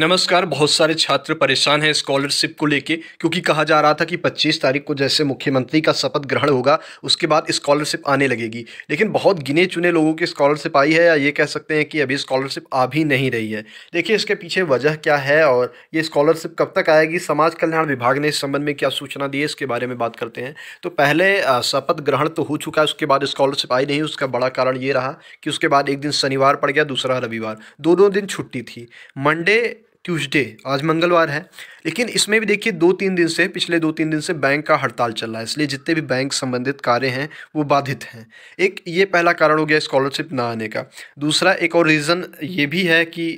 नमस्कार बहुत सारे छात्र परेशान हैं स्कॉलरशिप को लेके क्योंकि कहा जा रहा था कि 25 तारीख को जैसे मुख्यमंत्री का शपथ ग्रहण होगा उसके बाद स्कॉलरशिप आने लगेगी लेकिन बहुत गिने चुने लोगों की स्कॉलरशिप आई है या ये कह सकते हैं कि अभी स्कॉलरशिप आ भी नहीं रही है देखिए इसके पीछे वजह क्या है और ये स्कॉलरशिप कब तक आएगी समाज कल्याण विभाग ने इस संबंध में क्या सूचना दी है इसके बारे में बात करते हैं तो पहले शपथ ग्रहण तो हो चुका है उसके बाद स्कॉलरशिप आई नहीं उसका बड़ा कारण ये रहा कि उसके बाद एक दिन शनिवार पड़ गया दूसरा रविवार दोनों दिन छुट्टी थी मंडे ट्यूसडे आज मंगलवार है लेकिन इसमें भी देखिए दो तीन दिन से पिछले दो तीन दिन से बैंक का हड़ताल चल रहा है इसलिए जितने भी बैंक संबंधित कार्य हैं वो बाधित हैं एक ये पहला कारण हो गया स्कॉलरशिप ना आने का दूसरा एक और रीज़न ये भी है कि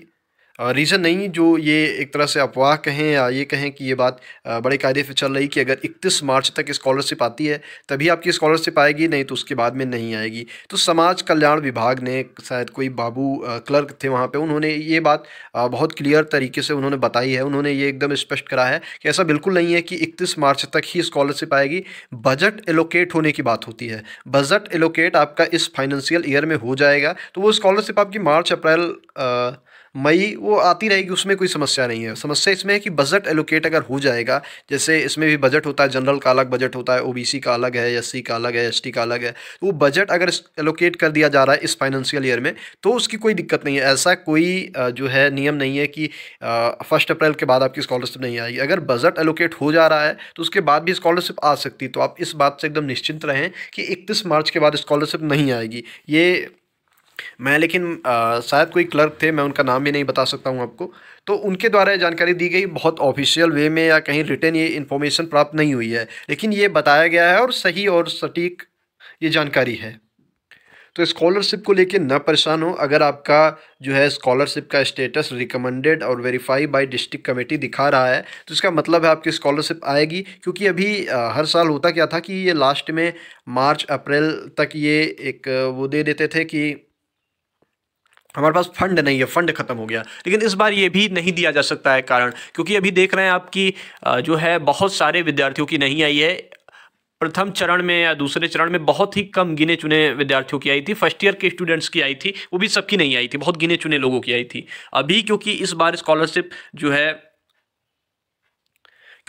रीज़न नहीं जो ये एक तरह से अफवाह कहें या ये कहें कि ये बात बड़े कायदे से चल रही कि अगर इकतीस मार्च तक स्कॉलरशिप आती है तभी आपकी स्कॉलरशिप आएगी नहीं तो उसके बाद में नहीं आएगी तो समाज कल्याण विभाग ने शायद कोई बाबू क्लर्क थे वहाँ पर उन्होंने ये बात बहुत क्लियर तरीके से उन्होंने बताई है उन्होंने ये एकदम स्पष्ट करा है कि ऐसा बिल्कुल नहीं है कि इकतीस मार्च तक ही स्कॉलरशिप आएगी बजट एलोकेट होने की बात होती है बजट एलोकेट आपका इस फाइनेंशियल ईयर में हो जाएगा तो वो स्कॉलरशिप आपकी मार्च अप्रैल मई वो आती रहेगी उसमें कोई समस्या नहीं है समस्या इसमें है कि बजट एलोकेट अगर हो जाएगा जैसे इसमें भी बजट होता है जनरल का अलग बजट होता है ओबीसी का अलग है सी का अलग है टी का अलग है तो वो बजट अगर एलोकेट कर दिया जा रहा है इस फाइनेंशियल ईयर में तो उसकी कोई दिक्कत नहीं है ऐसा कोई जो है नियम नहीं है कि फर्स्ट अप्रैल के बाद आपकी स्कॉलरशिप नहीं आएगी अगर बजट एलोकेट हो जा रहा है तो उसके बाद भी स्कॉलरशिप आ सकती है तो आप इस बात से एकदम निश्चिंत रहें कि इकतीस मार्च के बाद स्कॉलरशिप नहीं आएगी ये मैं लेकिन शायद कोई क्लर्क थे मैं उनका नाम भी नहीं बता सकता हूँ आपको तो उनके द्वारा जानकारी दी गई बहुत ऑफिशियल वे में या कहीं रिटर्न ये इन्फॉर्मेशन प्राप्त नहीं हुई है लेकिन ये बताया गया है और सही और सटीक ये जानकारी है तो स्कॉलरशिप को लेकर ना परेशान हो अगर आपका जो है स्कॉलरशिप का स्टेटस रिकमेंडेड और वेरीफाई बाय डिस्ट्रिक्ट कमेटी दिखा रहा है तो इसका मतलब है आपकी स्कॉलरशिप आएगी क्योंकि अभी हर साल होता क्या था कि ये लास्ट में मार्च अप्रैल तक ये एक वो दे देते थे कि हमारे पास फंड नहीं है फंड ख़त्म हो गया लेकिन इस बार ये भी नहीं दिया जा सकता है कारण क्योंकि अभी देख रहे हैं आपकी जो है बहुत सारे विद्यार्थियों की नहीं आई है प्रथम चरण में या दूसरे चरण में बहुत ही कम गिने चुने विद्यार्थियों की आई थी फर्स्ट ईयर के स्टूडेंट्स की आई थी वो भी सबकी नहीं आई थी बहुत गिने चुने लोगों की आई थी अभी क्योंकि इस बार स्कॉलरशिप जो है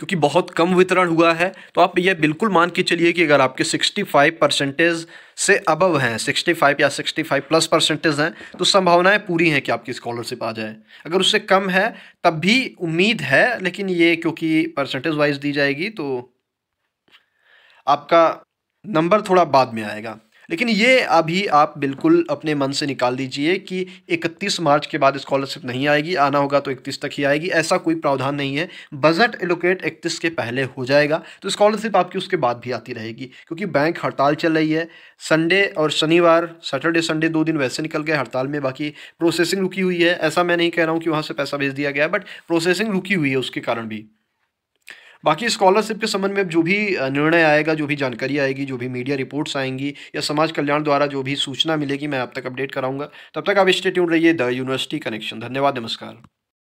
क्योंकि बहुत कम वितरण हुआ है तो आप यह बिल्कुल मान के चलिए कि अगर आपके 65 परसेंटेज से अबव हैं 65 या 65 प्लस परसेंटेज हैं तो संभावनाएं है पूरी हैं कि आपकी स्कॉलरशिप आ जाए अगर उससे कम है तब भी उम्मीद है लेकिन ये क्योंकि परसेंटेज वाइज दी जाएगी तो आपका नंबर थोड़ा बाद में आएगा लेकिन ये अभी आप बिल्कुल अपने मन से निकाल दीजिए कि 31 मार्च के बाद स्कॉलरशिप नहीं आएगी आना होगा तो 31 तक ही आएगी ऐसा कोई प्रावधान नहीं है बजट एलोकेट 31 के पहले हो जाएगा तो स्कॉलरशिप आपकी उसके बाद भी आती रहेगी क्योंकि बैंक हड़ताल चल रही है संडे और शनिवार सैटरडे संडे दो दिन वैसे निकल गए हड़ताल में बाकी प्रोसेसिंग रुकी हुई है ऐसा मैं नहीं कह रहा हूँ कि वहाँ से पैसा भेज दिया गया बट प्रोसेसिंग रुकी हुई है उसके कारण भी बाकी स्कॉलरशिप के संबंध में जो भी निर्णय आएगा जो भी जानकारी आएगी जो भी मीडिया रिपोर्ट्स आएंगी या समाज कल्याण द्वारा जो भी सूचना मिलेगी मैं आप तक अपडेट कराऊंगा तब तक आप स्टेट्यून रहिए द यूनिवर्सिटी कनेक्शन धन्यवाद नमस्कार